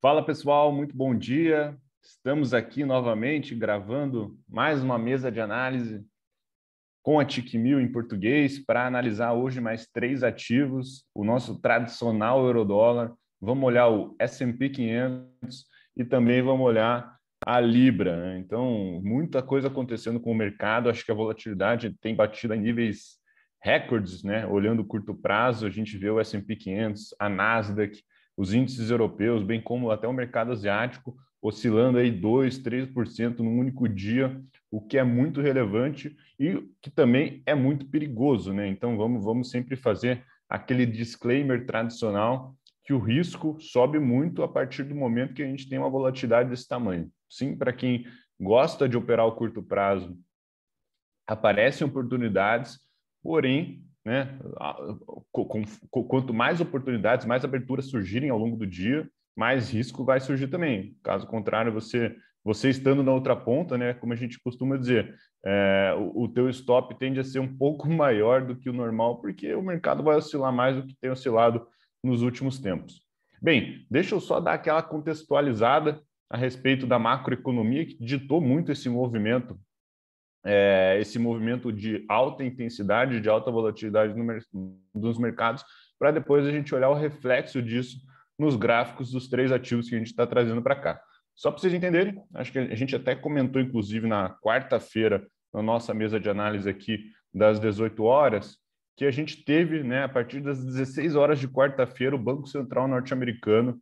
Fala pessoal, muito bom dia. Estamos aqui novamente gravando mais uma mesa de análise com a TICMIL em português para analisar hoje mais três ativos, o nosso tradicional eurodólar. Vamos olhar o S&P 500 e também vamos olhar a Libra. Né? Então, muita coisa acontecendo com o mercado. Acho que a volatilidade tem batido a níveis recordes, né? Olhando o curto prazo, a gente vê o S&P 500, a Nasdaq, os índices europeus, bem como até o mercado asiático, oscilando aí 2, 3% num único dia, o que é muito relevante e que também é muito perigoso, né? Então vamos, vamos sempre fazer aquele disclaimer tradicional que o risco sobe muito a partir do momento que a gente tem uma volatilidade desse tamanho. Sim, para quem gosta de operar o curto prazo, aparecem oportunidades, porém né? Quanto mais oportunidades, mais aberturas surgirem ao longo do dia, mais risco vai surgir também. Caso contrário, você você estando na outra ponta, né? Como a gente costuma dizer, é, o, o teu stop tende a ser um pouco maior do que o normal, porque o mercado vai oscilar mais do que tem oscilado nos últimos tempos. Bem, deixa eu só dar aquela contextualizada a respeito da macroeconomia que ditou muito esse movimento é, esse movimento de alta intensidade, de alta volatilidade nos mercados, para depois a gente olhar o reflexo disso nos gráficos dos três ativos que a gente está trazendo para cá. Só para vocês entenderem, acho que a gente até comentou, inclusive, na quarta-feira, na nossa mesa de análise aqui das 18 horas, que a gente teve, né, a partir das 16 horas de quarta-feira, o Banco Central norte-americano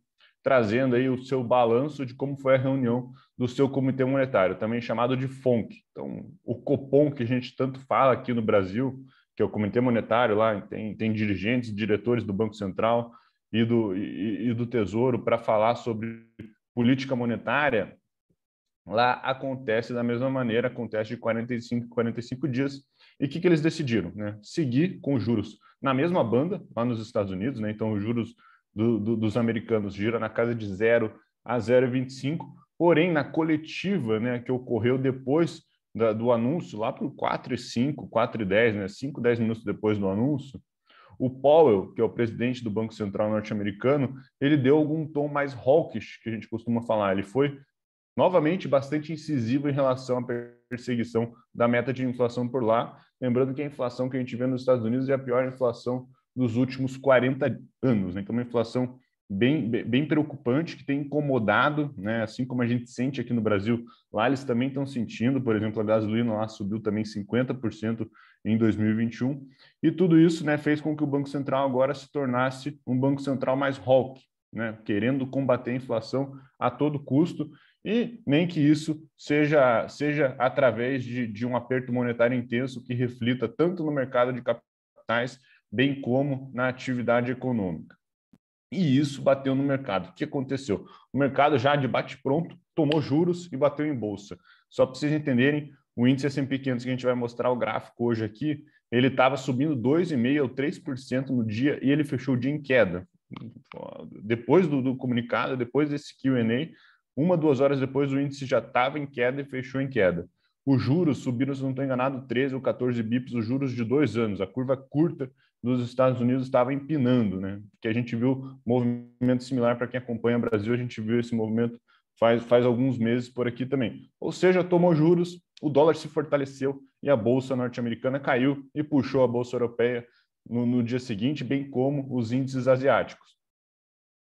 trazendo aí o seu balanço de como foi a reunião do seu Comitê Monetário, também chamado de FONC. Então, o Copom, que a gente tanto fala aqui no Brasil, que é o Comitê Monetário lá, tem, tem dirigentes, diretores do Banco Central e do, e, e do Tesouro para falar sobre política monetária, lá acontece da mesma maneira, acontece de 45 45 dias. E o que, que eles decidiram? Né? Seguir com juros na mesma banda, lá nos Estados Unidos, né? então os juros do, do, dos americanos gira na casa de 0 a 0,25. Porém, na coletiva né, que ocorreu depois da, do anúncio, lá por 4 e 5, 4 e 10, né, 5, 10 minutos depois do anúncio, o Powell, que é o presidente do Banco Central norte-americano, ele deu algum tom mais hawkish, que a gente costuma falar. Ele foi, novamente, bastante incisivo em relação à perseguição da meta de inflação por lá. Lembrando que a inflação que a gente vê nos Estados Unidos é a pior inflação dos últimos 40 anos. Né? Então, uma inflação bem, bem preocupante que tem incomodado, né? assim como a gente sente aqui no Brasil, lá eles também estão sentindo, por exemplo, a gasolina lá subiu também 50% em 2021, e tudo isso né, fez com que o Banco Central agora se tornasse um Banco Central mais hawk, né? querendo combater a inflação a todo custo, e nem que isso seja, seja através de, de um aperto monetário intenso que reflita tanto no mercado de capitais bem como na atividade econômica. E isso bateu no mercado. O que aconteceu? O mercado já de bate-pronto tomou juros e bateu em bolsa. Só para vocês entenderem, o índice S&P 500 que a gente vai mostrar o gráfico hoje aqui, ele estava subindo 2,5% ou 3% no dia e ele fechou o dia em queda. Depois do, do comunicado, depois desse Q&A, uma, duas horas depois o índice já estava em queda e fechou em queda. Os juros subiram, se não estou enganado, 13 ou 14 bips, os juros de dois anos, a curva curta dos Estados Unidos estava empinando, né? Porque a gente viu movimento similar para quem acompanha o Brasil, a gente viu esse movimento faz, faz alguns meses por aqui também. Ou seja, tomou juros, o dólar se fortaleceu e a bolsa norte-americana caiu e puxou a bolsa europeia no, no dia seguinte, bem como os índices asiáticos.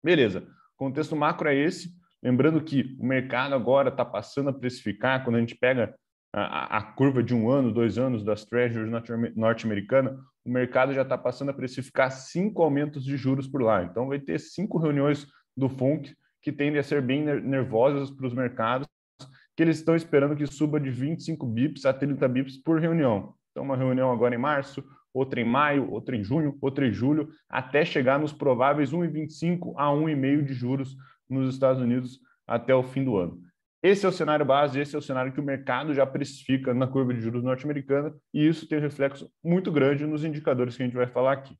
Beleza, contexto macro é esse. Lembrando que o mercado agora está passando a precificar, quando a gente pega a, curva de um ano, dois anos das treasuries norte-americana, o mercado já está passando a precificar cinco aumentos de juros por lá. Então, vai ter cinco reuniões do FONC que tendem a ser bem nervosas para os mercados, que eles estão esperando que suba de 25 bips a 30 bips por reunião. Então, uma reunião agora em março, outra em maio, outra em junho, outra em julho, até chegar nos prováveis 1,25 a 1,5 de juros nos Estados Unidos até o fim do ano. Esse é o cenário base, esse é o cenário que o mercado já precifica na curva de juros norte-americana, e isso tem reflexo muito grande nos indicadores que a gente vai falar aqui.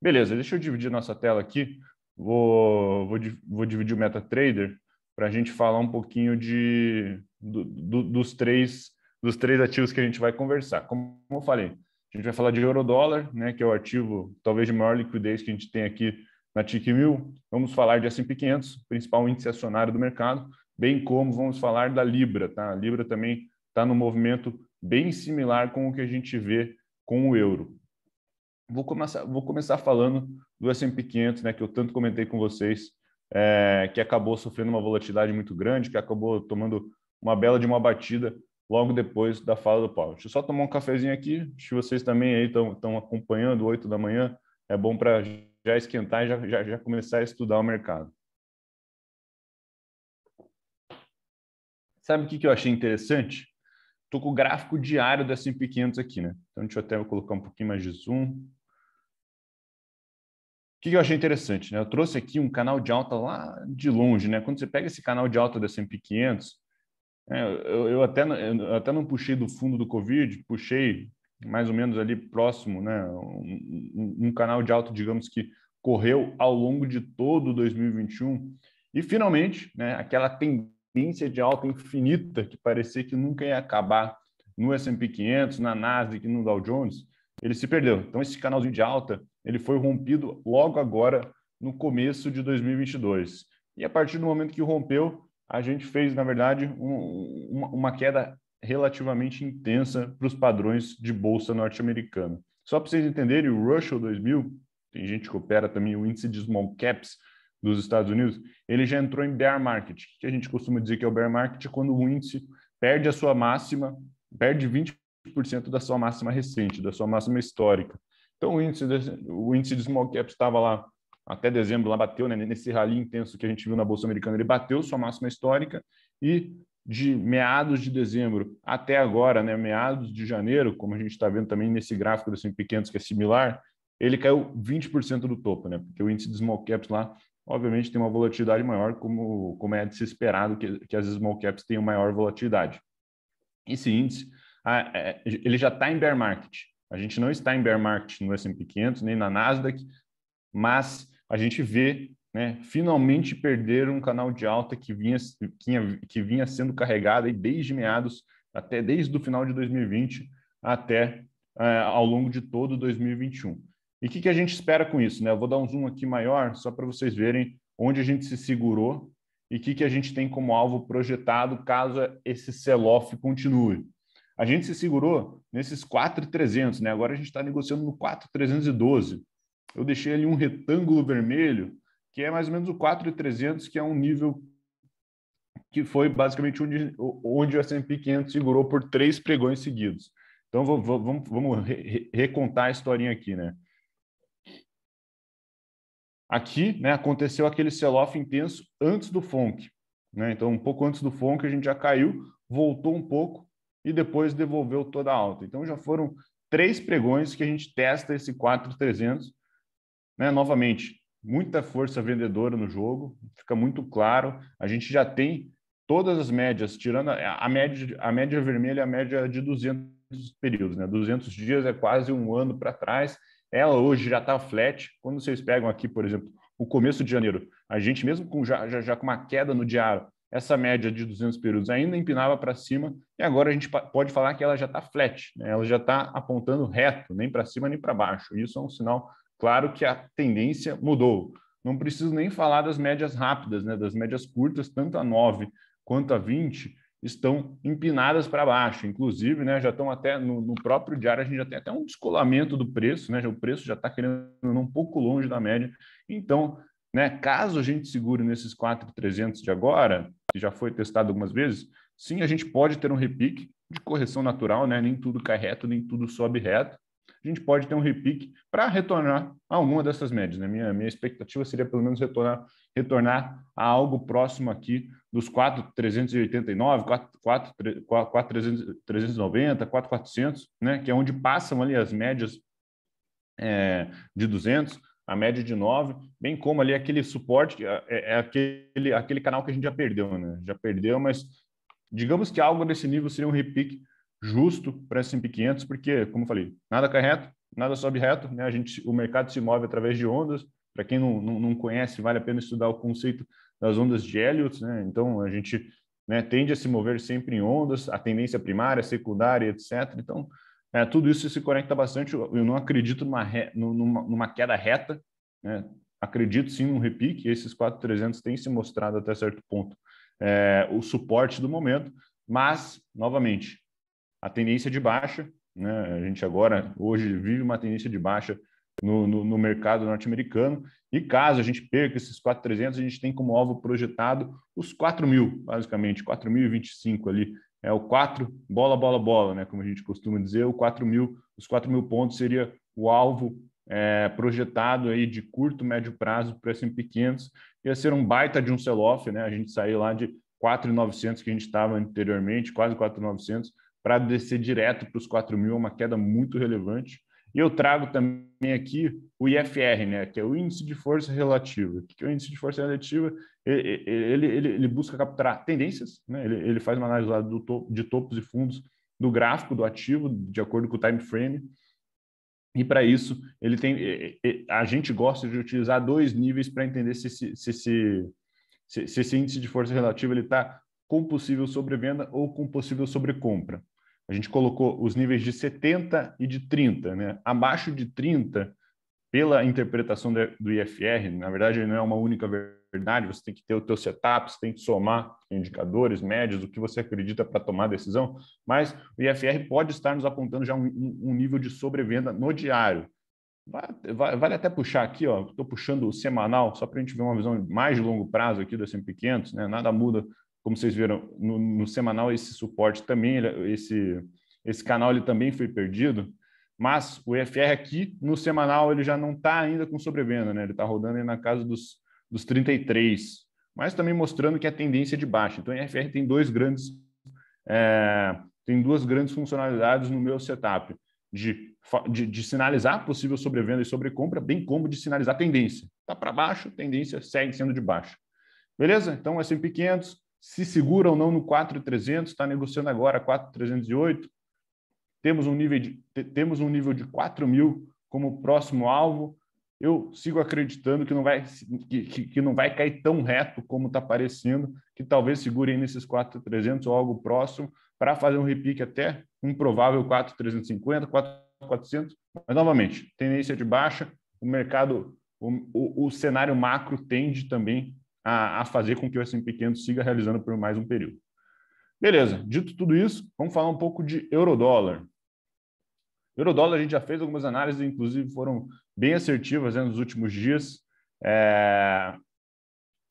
Beleza, deixa eu dividir nossa tela aqui. Vou, vou, vou dividir o MetaTrader para a gente falar um pouquinho de, do, do, dos, três, dos três ativos que a gente vai conversar. Como eu falei, a gente vai falar de eurodólar, né, que é o ativo talvez de maior liquidez que a gente tem aqui na TIC 1000. Vamos falar de S&P 500, principal índice acionário do mercado bem como vamos falar da Libra. Tá? A Libra também está no movimento bem similar com o que a gente vê com o euro. Vou começar, vou começar falando do S&P 500, né, que eu tanto comentei com vocês, é, que acabou sofrendo uma volatilidade muito grande, que acabou tomando uma bela de uma batida logo depois da fala do Paulo. Deixa eu só tomar um cafezinho aqui, se vocês também aí estão acompanhando, 8 da manhã, é bom para já esquentar e já, já, já começar a estudar o mercado. Sabe o que, que eu achei interessante? Estou com o gráfico diário da S&P 500 aqui, né? Então, deixa eu até colocar um pouquinho mais de zoom. O que, que eu achei interessante, né? Eu trouxe aqui um canal de alta lá de longe, né? Quando você pega esse canal de alta da S&P 500, é, eu, eu, até, eu até não puxei do fundo do Covid, puxei mais ou menos ali próximo, né? Um, um, um, canal de alta, digamos que correu ao longo de todo 2021 e finalmente, né? Aquela tendência tendência de alta infinita que parecia que nunca ia acabar no S&P 500, na Nasdaq, no Dow Jones, ele se perdeu. Então esse canalzinho de alta, ele foi rompido logo agora no começo de 2022. E a partir do momento que rompeu, a gente fez, na verdade, um, uma, uma queda relativamente intensa para os padrões de bolsa norte-americana. Só para vocês entenderem, o Russell 2000, tem gente que opera também o índice de small caps, dos Estados Unidos, ele já entrou em bear market, que a gente costuma dizer que é o bear market quando o índice perde a sua máxima, perde 20% da sua máxima recente, da sua máxima histórica. Então o índice de, o índice de small caps estava lá até dezembro, lá bateu, né, nesse rally intenso que a gente viu na bolsa americana, ele bateu sua máxima histórica e de meados de dezembro até agora, né, meados de janeiro, como a gente está vendo também nesse gráfico do 100 pequenos que é similar, ele caiu 20% do topo, né? Porque o índice de small caps lá obviamente tem uma volatilidade maior, como, como é de se esperar que, que as small caps tenham maior volatilidade. Esse índice, é, ele já está em bear market. A gente não está em bear market no S&P 500 nem na Nasdaq, mas a gente vê, né, finalmente perder um canal de alta que vinha, que, que vinha sendo carregado aí desde meados, até desde o final de 2020 até é, ao longo de todo 2021. E o que, que, a gente espera com isso? Né? Eu vou dar um zoom aqui maior, só para vocês verem onde a gente se segurou e o que, que a gente tem como alvo projetado caso esse sell-off continue. A gente se segurou nesses 4,300, né? agora a gente está negociando no 4,312. Eu deixei ali um retângulo vermelho, que é mais ou menos o 4,300, que é um nível que foi basicamente onde, onde o S&P 500 segurou por três pregões seguidos. Então, vamos, vamos, vamos recontar a historinha aqui, né? Aqui né, aconteceu aquele sell-off intenso antes do FONC. Né? Então, um pouco antes do FONC, a gente já caiu, voltou um pouco e depois devolveu toda a alta. Então, já foram três pregões que a gente testa esse 4,300. Né? Novamente, muita força vendedora no jogo, fica muito claro. A gente já tem todas as médias, tirando a, a média, a média vermelha, a média de 200 períodos, né? 200 dias é quase um ano para trás, ela hoje já está flat. Quando vocês pegam aqui, por exemplo, o começo de janeiro, a gente mesmo com já, já, já com uma queda no diário, essa média de 200 períodos ainda empinava para cima e agora a gente pode falar que ela já está flat, né? ela já está apontando reto, nem para cima nem para baixo. Isso é um sinal claro que a tendência mudou. Não preciso nem falar das médias rápidas, né? das médias curtas, tanto a 9 quanto a 20, estão empinadas para baixo, inclusive, né, já estão até no, no, próprio diário a gente já tem até um descolamento do preço, né, o preço já está querendo um pouco longe da média. Então, né, caso a gente segure nesses 4,300 de agora, que já foi testado algumas vezes, sim, a gente pode ter um repique de correção natural, né, nem tudo cai reto, nem tudo sobe reto. A gente pode ter um repique para retornar a alguma dessas médias. Né? Minha, minha expectativa seria pelo menos retornar, retornar a algo próximo aqui dos 4,389, 4,390, 4,400, né, que é onde passam ali as médias é, de 200, a média de 9, bem como ali aquele suporte, é, é aquele, aquele canal que a gente já perdeu, né? Já perdeu, mas digamos que algo desse nível seria um repique justo para S&P 500, porque, como eu falei, nada cai reto, nada sobe reto, né? A gente, o mercado se move através de ondas. Para quem não, não, não conhece, vale a pena estudar o conceito das ondas de Elliott, né? Então a gente né, tende a se mover sempre em ondas, a tendência primária, secundária, etc. Então é, tudo isso se conecta bastante. Eu não acredito numa, re... numa, numa queda reta, né? acredito sim num repique. Esses 4.300 têm se mostrado até certo ponto é, o suporte do momento, mas novamente a tendência é de baixa, né? A gente agora hoje vive uma tendência de baixa no, no, no mercado norte-americano. E caso a gente perca esses 4,300, a gente tem como alvo projetado os 4 mil, basicamente, 4.025 ali. É o 4, bola, bola, bola, né? Como a gente costuma dizer, o 4 mil, os quatro mil pontos seria o alvo é, projetado aí de curto, médio prazo para S&P 500. Ia ser um baita de um sell-off, né? A gente sair lá de 4,900 que a gente estava anteriormente, quase 4,900, para descer direto para os 4 mil, é uma queda muito relevante. E eu trago também aqui o IFR, né, que é o Índice de Força Relativa. O que é o Índice de Força Relativa? Ele, ele, ele, busca capturar tendências, né? ele, ele faz uma análise lá do to, de topos e fundos do gráfico do ativo, de acordo com o time frame. E para isso, ele tem, a gente gosta de utilizar dois níveis para entender se esse, se, se, se esse índice de força relativa está com possível sobrevenda ou com possível sobrecompra. A gente colocou os níveis de 70 e de 30. Né? Abaixo de 30, pela interpretação do IFR, na verdade não é uma única verdade, você tem que ter o teu setup, você tem que somar indicadores, médias, o que você acredita para tomar decisão, mas o IFR pode estar nos apontando já um, um nível de sobrevenda no diário. Vale até puxar aqui, estou puxando o semanal, só para a gente ver uma visão mais de longo prazo aqui do S&P 500, né? nada muda como vocês viram, no, no semanal esse suporte também, esse, esse canal ele também foi perdido, mas o EFR aqui no semanal ele já não está ainda com sobrevenda, né? ele está rodando na casa dos, dos 33, mas também mostrando que a tendência é de baixa. Então, o EFR tem dois grandes é, tem duas grandes funcionalidades no meu setup, de, de, de sinalizar possível sobrevenda e sobrecompra, bem como de sinalizar tendência. Está para baixo, tendência segue sendo de baixo. Beleza? Então, S&P 500, se segura ou não no 4,300, está negociando agora 4,308. Temos um nível de, temos um nível de 4 mil como próximo alvo. Eu sigo acreditando que não vai, que, que não vai cair tão reto como está parecendo, que talvez segurem nesses 4,300 ou algo próximo para fazer um repique até um provável 4,350, 4,400. Mas, novamente, tendência de baixa, o mercado, o, o, o cenário macro tende também a, a fazer com que o S&P 500 siga realizando por mais um período. Beleza, dito tudo isso, vamos falar um pouco de eurodólar. Eurodólar a gente já fez algumas análises, inclusive foram bem assertivas né, nos últimos dias. É...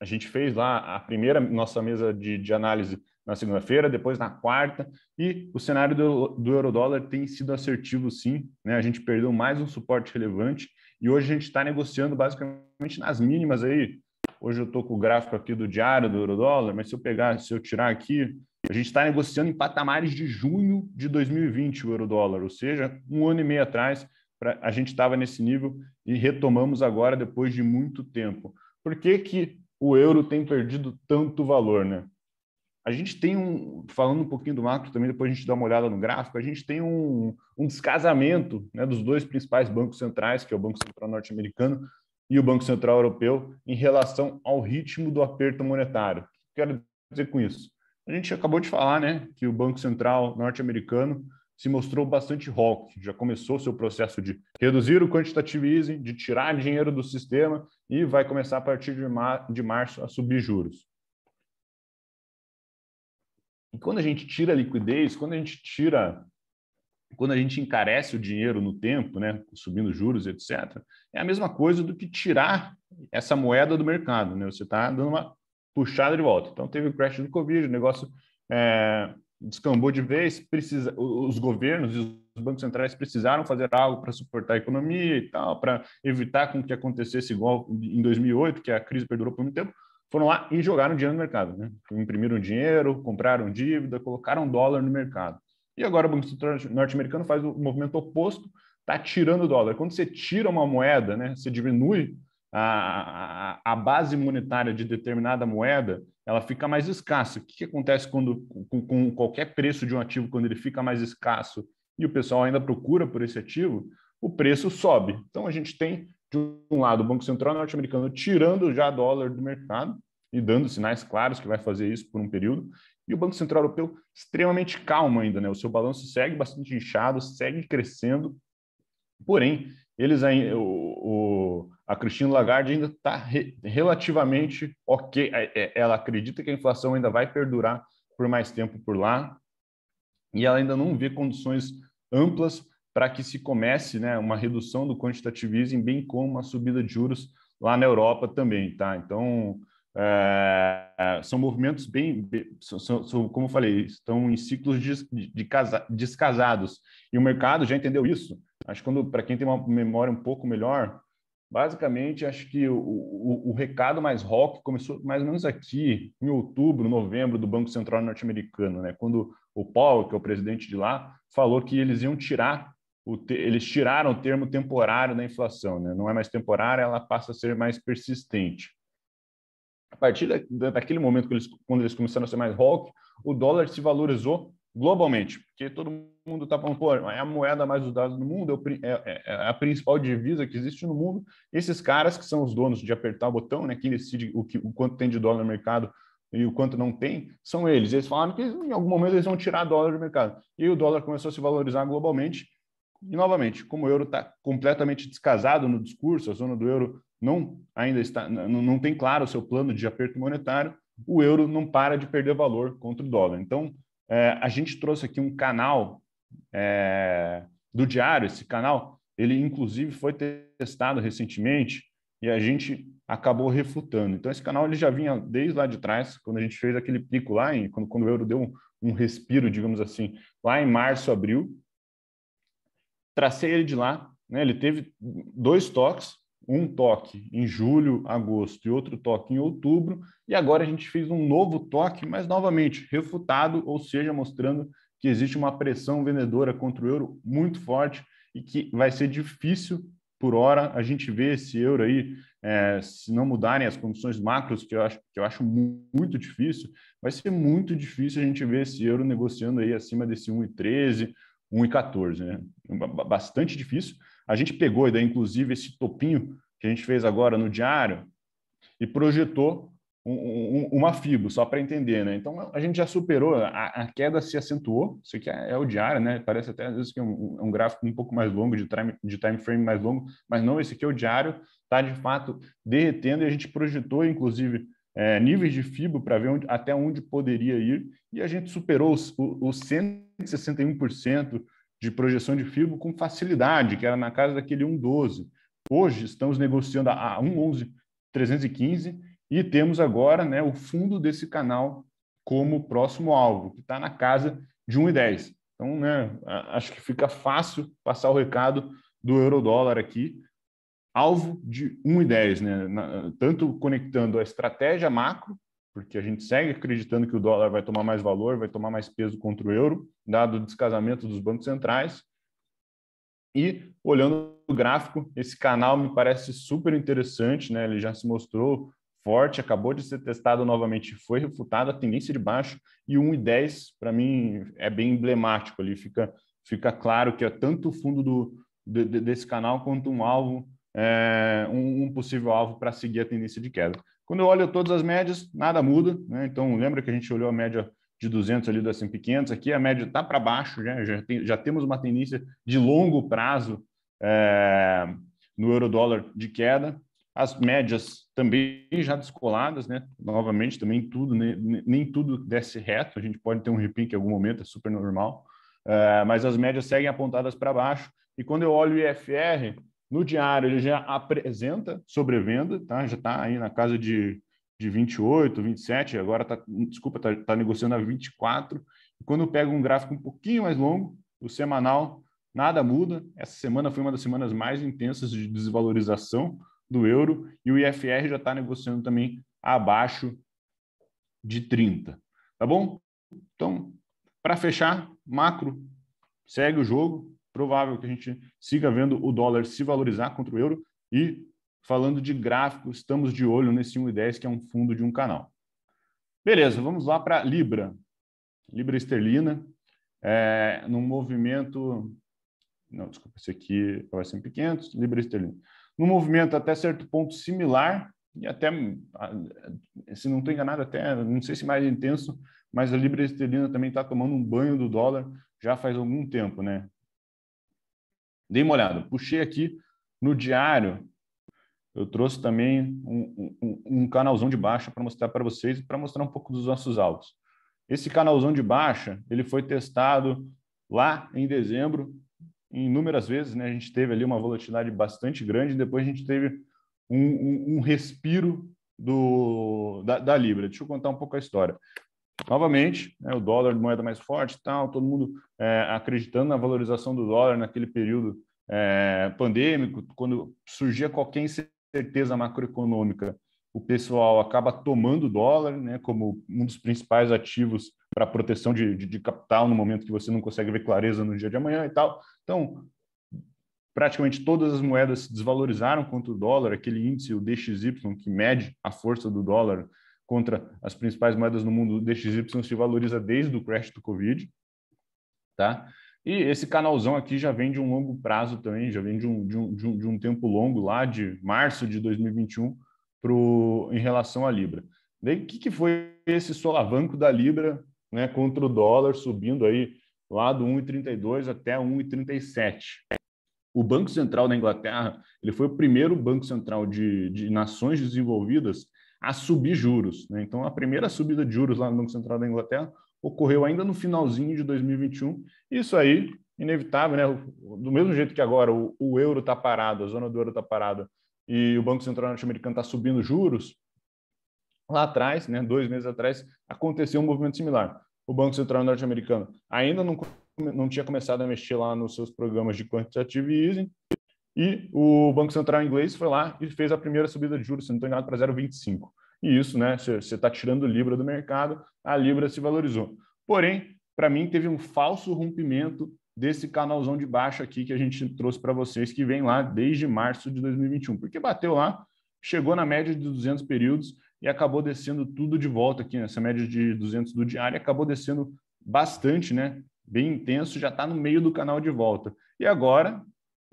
A gente fez lá a primeira nossa mesa de, de análise na segunda-feira, depois na quarta, e o cenário do, do eurodólar tem sido assertivo sim. Né? A gente perdeu mais um suporte relevante e hoje a gente está negociando basicamente nas mínimas aí, Hoje eu estou com o gráfico aqui do diário do euro dólar, mas se eu pegar, se eu tirar aqui, a gente está negociando em patamares de junho de 2020 o euro dólar, ou seja, um ano e meio atrás pra, a gente estava nesse nível e retomamos agora depois de muito tempo. Por que, que o euro tem perdido tanto valor, né? A gente tem um, falando um pouquinho do macro também, depois a gente dá uma olhada no gráfico, a gente tem um, um descasamento né, dos dois principais bancos centrais, que é o Banco Central Norte-Americano e o Banco Central Europeu em relação ao ritmo do aperto monetário. O que eu quero dizer com isso? A gente acabou de falar né, que o Banco Central norte-americano se mostrou bastante hawk, já começou seu processo de reduzir o quantitative easing, de tirar dinheiro do sistema e vai começar a partir de, mar de março a subir juros. E quando a gente tira liquidez, quando a gente tira quando a gente encarece o dinheiro no tempo, né, subindo juros, etc., é a mesma coisa do que tirar essa moeda do mercado. Né? Você está dando uma puxada de volta. Então, teve o crash do Covid, o negócio é, descambou de vez, precisa, os governos e os bancos centrais precisaram fazer algo para suportar a economia e tal, para evitar com que acontecesse igual em 2008, que a crise perdurou por muito tempo, foram lá e jogaram dinheiro no mercado. Né? Imprimiram dinheiro, compraram dívida, colocaram dólar no mercado. E agora o Banco Central norte-americano faz o movimento oposto, está tirando o dólar. Quando você tira uma moeda, né, você diminui a, a, a base monetária de determinada moeda, ela fica mais escassa. O que, que acontece quando com, com, qualquer preço de um ativo, quando ele fica mais escasso e o pessoal ainda procura por esse ativo, o preço sobe. Então a gente tem, de um lado, o Banco Central norte-americano tirando já dólar do mercado, e dando sinais claros que vai fazer isso por um período. E o Banco Central Europeu extremamente calmo ainda, né? O seu balanço segue bastante inchado, segue crescendo. Porém, eles aí, o, o, a Cristina Lagarde ainda está re, relativamente ok. É, é, ela acredita que a inflação ainda vai perdurar por mais tempo por lá e ela ainda não vê condições amplas para que se comece né, uma redução do quantitativismo, bem como uma subida de juros lá na Europa também, tá? Então, é, é, são movimentos bem, bem são, são, como eu falei, estão em ciclos de, de casa, descasados. E o mercado já entendeu isso. Acho que para quem tem uma memória um pouco melhor, basicamente acho que o, o, o, recado mais rock começou mais ou menos aqui em outubro, novembro do Banco Central norte-americano, né? Quando o Powell, que é o presidente de lá, falou que eles iam tirar o te... eles tiraram o termo temporário da inflação, né? Não é mais temporária, ela passa a ser mais persistente. A partir da, daquele momento que eles, quando eles começaram a ser mais hawk, o dólar se valorizou globalmente, porque todo mundo está falando, pô, é a moeda mais usada no mundo, é, é, é, é, a principal divisa que existe no mundo. Esses caras que são os donos de apertar o botão, né, quem decide o, que, o quanto tem de dólar no mercado e o quanto não tem, são eles. Eles falaram que em algum momento eles vão tirar dólar do mercado. E o dólar começou a se valorizar globalmente. E, novamente, como o euro está completamente descasado no discurso, a zona do euro não ainda está, não, não tem claro o seu plano de aperto monetário, o euro não para de perder valor contra o dólar. Então, é, a gente trouxe aqui um canal é, do diário, esse canal, ele inclusive foi testado recentemente e a gente acabou refutando. Então, esse canal ele já vinha desde lá de trás, quando a gente fez aquele pico lá, em, quando, quando o euro deu um, um respiro, digamos assim, lá em março, abril. Tracei ele de lá, né? ele teve dois toques, um toque em julho, agosto e outro toque em outubro, e agora a gente fez um novo toque, mas novamente refutado, ou seja, mostrando que existe uma pressão vendedora contra o euro muito forte e que vai ser difícil por hora a gente ver esse euro aí, é, se não mudarem as condições macros, que eu acho, que eu acho muito difícil, vai ser muito difícil a gente ver esse euro negociando aí acima desse 1,13, 1,14, né? Bastante difícil, a gente pegou, e daí, inclusive, esse topinho que a gente fez agora no diário e projetou um, um, uma FIBO, só para entender, né? Então, a gente já superou, a, a queda se acentuou, isso aqui é, é, o diário, né? Parece até, às vezes, que é um, um, gráfico um pouco mais longo, de time, de time frame mais longo, mas não, esse aqui é o diário, está, de fato, derretendo e a gente projetou, inclusive, é, níveis de FIBO para ver onde, até onde poderia ir e a gente superou os, os 161%, de projeção de FIBO com facilidade, que era na casa daquele 1,12. Hoje estamos negociando a 1,11,315 e temos agora né, o fundo desse canal como próximo alvo, que está na casa de 1,10. Então, né, acho que fica fácil passar o recado do euro-dólar aqui, alvo de 1,10, né? tanto conectando a estratégia macro porque a gente segue acreditando que o dólar vai tomar mais valor, vai tomar mais peso contra o euro, dado o descasamento dos bancos centrais. E olhando o gráfico, esse canal me parece super interessante, né? Ele já se mostrou forte, acabou de ser testado novamente, foi refutado a tendência de baixo e 1,10 para mim é bem emblemático ali, fica fica claro que é tanto o fundo do, de, desse canal quanto um alvo, é, um, um possível alvo para seguir a tendência de queda. Quando eu olho todas as médias, nada muda. Né? Então, lembra que a gente olhou a média de 200 ali do S&P 500, aqui a média está para baixo, né? já, tem, já temos uma tendência de longo prazo é, no euro-dólar de queda. As médias também já descoladas, né? novamente, também tudo, né? nem tudo desce reto, a gente pode ter um repique em algum momento, é super normal, é, mas as médias seguem apontadas para baixo. E quando eu olho o IFR, no diário, ele já apresenta sobrevenda, tá? já está aí na casa de, de 28, 27, agora está, desculpa, está tá negociando a 24. E quando pega um gráfico um pouquinho mais longo, o semanal, nada muda. Essa semana foi uma das semanas mais intensas de desvalorização do euro e o IFR já está negociando também abaixo de 30. Tá bom? Então, para fechar, macro segue o jogo, provável que a gente siga vendo o dólar se valorizar contra o euro e falando de gráfico, estamos de olho nesse 1,10 que é um fundo de um canal. Beleza, vamos lá para Libra. Libra esterlina, é, num movimento... Não, desculpa, esse aqui vai ser S&P 500, Libra esterlina. Num movimento até certo ponto similar, e até, se não estou enganado, até, não sei se mais intenso, mas a Libra esterlina também está tomando um banho do dólar já faz algum tempo, né? Dei uma olhada, puxei aqui no diário, eu trouxe também um, um, um canalzão de baixa para mostrar para vocês e para mostrar um pouco dos nossos altos. Esse canalzão de baixa, ele foi testado lá em dezembro inúmeras vezes, né? A gente teve ali uma volatilidade bastante grande, depois a gente teve um, um, um respiro do, da, da, Libra. Deixa eu contar um pouco a história. Novamente, né, o dólar moeda mais forte, tal, todo mundo é, acreditando na valorização do dólar naquele período é, pandêmico, quando surgia qualquer incerteza macroeconômica, o pessoal acaba tomando o dólar né, como um dos principais ativos para proteção de, de, de, capital no momento que você não consegue ver clareza no dia de amanhã e tal. Então, praticamente todas as moedas se desvalorizaram contra o dólar, aquele índice, o DXY, que mede a força do dólar contra as principais moedas no mundo, DXY se valoriza desde o crash do Covid, tá? E esse canalzão aqui já vem de um longo prazo também, já vem de um, de um, de um, de um tempo longo lá, de março de 2021, pro, em relação à Libra. o que, que foi esse solavanco da Libra né, contra o dólar, subindo aí lá do 1,32 até 1,37? O Banco Central da Inglaterra ele foi o primeiro banco central de, de nações desenvolvidas a subir juros. Né? Então, a primeira subida de juros lá no Banco Central da Inglaterra ocorreu ainda no finalzinho de 2021. Isso aí, inevitável, né? do mesmo jeito que agora o, o euro está parado, a zona do euro está parada e o Banco Central norte-americano está subindo juros, lá atrás, né, dois meses atrás, aconteceu um movimento similar. O Banco Central norte-americano ainda não, não tinha começado a mexer lá nos seus programas de quantitative easing, e o Banco Central inglês foi lá e fez a primeira subida de juros, se não estou enganado, para 0,25. E isso, né? Você está tirando Libra do mercado, a Libra se valorizou. Porém, para mim, teve um falso rompimento desse canalzão de baixo aqui que a gente trouxe para vocês, que vem lá desde março de 2021, porque bateu lá, chegou na média de 200 períodos e acabou descendo tudo de volta aqui nessa né? média de 200 do diário, acabou descendo bastante, né? Bem intenso, já está no meio do canal de volta. E agora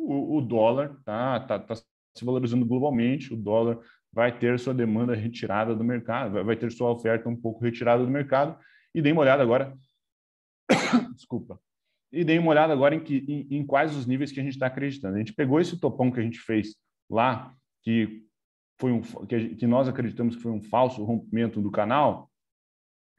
o, o dólar está tá, tá se valorizando globalmente, o dólar vai ter sua demanda retirada do mercado, vai ter sua oferta um pouco retirada do mercado. E dei uma olhada agora, desculpa, e dei uma olhada agora em, que, em, em quais os níveis que a gente está acreditando. A gente pegou esse topão que a gente fez lá, que foi um que, que nós acreditamos que foi um falso rompimento do canal,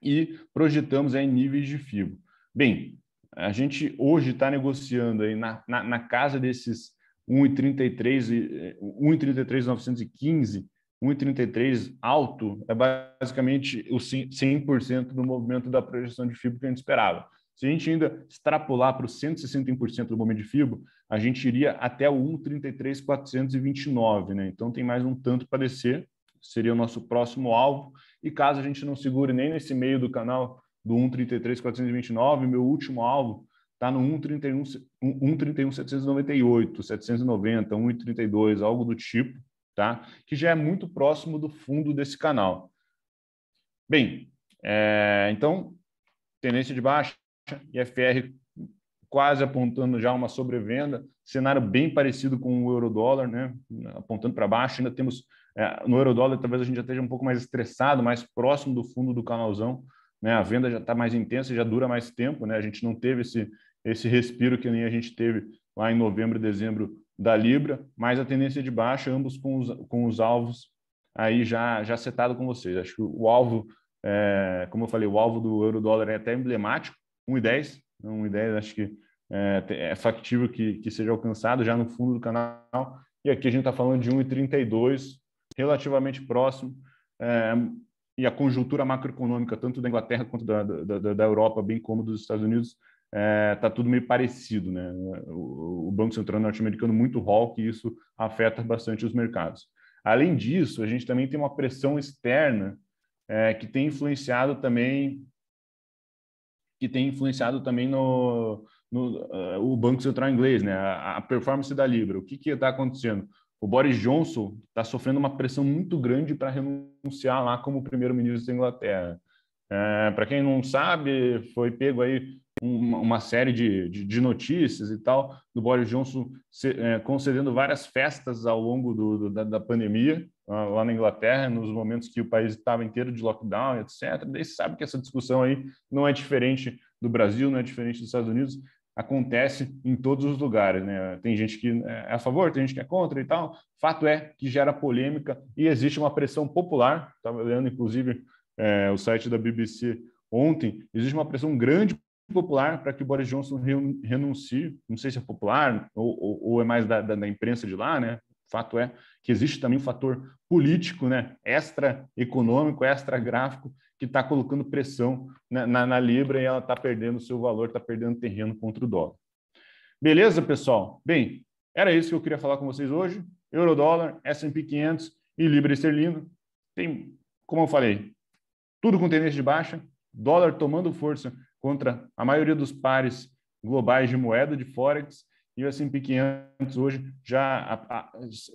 e projetamos em níveis de FIBO. Bem, a gente hoje está negociando aí na, na, na, casa desses 1,33, 1,33,915, 1,33 alto, é basicamente o 100% do movimento da projeção de FIBO que a gente esperava. Se a gente ainda extrapolar para o 161% do momento de FIBO, a gente iria até o 1,33,429, né? Então tem mais um tanto para descer, seria o nosso próximo alvo. E caso a gente não segure nem nesse meio do canal, do 1,33,429, meu último alvo está no 1,31,798, 790, 1,32, algo do tipo, tá? que já é muito próximo do fundo desse canal. Bem, é, então, tendência de baixa, IFR quase apontando já uma sobrevenda, cenário bem parecido com o euro-dólar, né? apontando para baixo, ainda temos é, no euro-dólar, talvez a gente já esteja um pouco mais estressado, mais próximo do fundo do canalzão, né? A venda já está mais intensa, já dura mais tempo, né? A gente não teve esse esse respiro que nem a gente teve lá em novembro e dezembro da Libra, mas a tendência de baixa, ambos com os, com os alvos aí já já setado com vocês. Acho que o alvo, é, como eu falei, o alvo do euro dólar é até emblemático, 1,10, 1,10 né? acho que é, é factível que, que seja alcançado já no fundo do canal. E aqui a gente está falando de 1,32, relativamente próximo. É, e a conjuntura macroeconômica, tanto da Inglaterra quanto da, da, da Europa, bem como dos Estados Unidos, está é, tá tudo meio parecido. Né? O, o Banco Central norte-americano muito rock e isso afeta bastante os mercados. Além disso, a gente também tem uma pressão externa é, que tem influenciado também que tem influenciado também no, no uh, o Banco Central inglês, né? A, a performance da Libra. O que está acontecendo? o Boris Johnson está sofrendo uma pressão muito grande para renunciar lá como primeiro-ministro da Inglaterra. É, para quem não sabe, foi pego aí uma, uma série de, de, de, notícias e tal do Boris Johnson se, é, concedendo várias festas ao longo do, do, da, da, pandemia lá na Inglaterra, nos momentos que o país estava inteiro de lockdown, etc. Daí sabe que essa discussão aí não é diferente do Brasil, não é diferente dos Estados Unidos acontece em todos os lugares, né? Tem gente que é a favor, tem gente que é contra e tal. Fato é que gera polêmica e existe uma pressão popular. Estava lendo, inclusive, é, o site da BBC ontem. Existe uma pressão grande popular para que o Boris Johnson renuncie. Não sei se é popular ou, ou, ou é mais da, da, da, imprensa de lá, né? fato é que existe também um fator político, né, extra econômico, extra gráfico, que está colocando pressão na, né, na, na, Libra e ela está perdendo seu valor, está perdendo terreno contra o dólar. Beleza, pessoal? Bem, era isso que eu queria falar com vocês hoje. Eurodólar, S&P 500 e Libra Esterlina. Tem, como eu falei, tudo com tendência de baixa, dólar tomando força contra a maioria dos pares globais de moeda de Forex, e o S&P 500 hoje já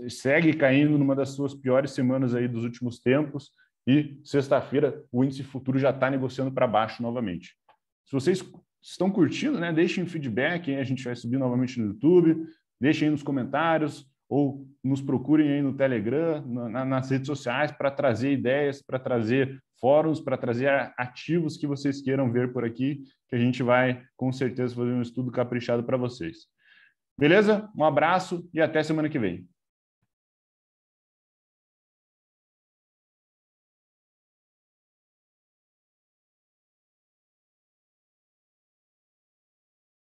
segue caindo numa das suas piores semanas aí dos últimos tempos e sexta-feira o índice futuro já está negociando para baixo novamente. Se vocês estão curtindo, né, deixem feedback, a gente vai subir novamente no YouTube, deixem aí nos comentários ou nos procurem aí no Telegram, na, nas redes sociais para trazer ideias, para trazer fóruns, para trazer ativos que vocês queiram ver por aqui, que a gente vai com certeza fazer um estudo caprichado para vocês. Beleza? Um abraço e até semana que vem.